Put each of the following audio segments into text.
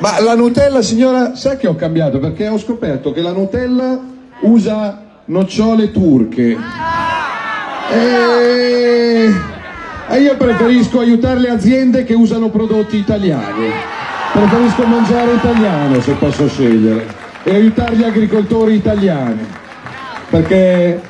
Ma la Nutella, signora, sa che ho cambiato? Perché ho scoperto che la Nutella usa nocciole turche. E... e io preferisco aiutare le aziende che usano prodotti italiani. Preferisco mangiare italiano se posso scegliere e aiutare gli agricoltori italiani. Perché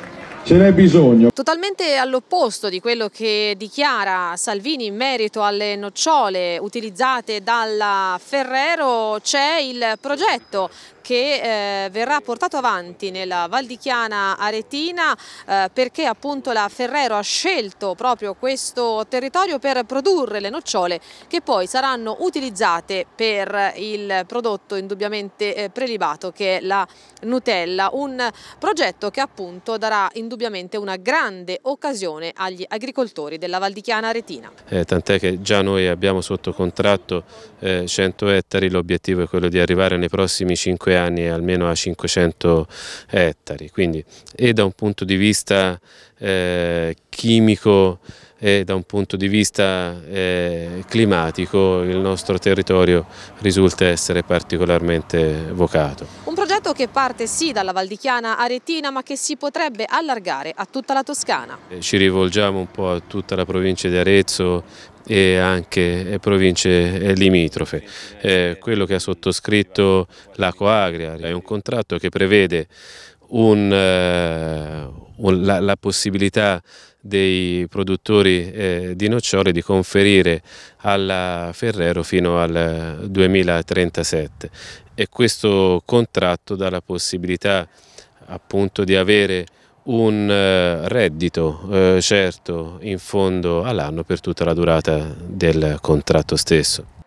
Ce n'è bisogno. Totalmente all'opposto di quello che dichiara Salvini in merito alle nocciole utilizzate dalla Ferrero c'è il progetto che eh, verrà portato avanti nella Val di Chiana Aretina eh, perché appunto la Ferrero ha scelto proprio questo territorio per produrre le nocciole che poi saranno utilizzate per il prodotto indubbiamente eh, prelibato che è la Nutella, un progetto che appunto darà indubbiamente una grande occasione agli agricoltori della Val di Chiana Aretina. Eh, tant'è che già noi abbiamo sotto contratto 100 eh, ettari, l'obiettivo è quello di arrivare nei prossimi 5 anni anni almeno a 500 ettari, quindi e da un punto di vista eh, chimico e da un punto di vista eh, climatico il nostro territorio risulta essere particolarmente vocato. Un progetto che parte sì dalla Valdichiana Aretina ma che si potrebbe allargare a tutta la Toscana. Eh, ci rivolgiamo un po' a tutta la provincia di Arezzo e anche eh, province eh, limitrofe. Eh, quello che ha sottoscritto la Coagria è un contratto che prevede un, la, la possibilità dei produttori eh, di nocciole di conferire alla Ferrero fino al 2037 e questo contratto dà la possibilità appunto di avere un eh, reddito eh, certo in fondo all'anno per tutta la durata del contratto stesso.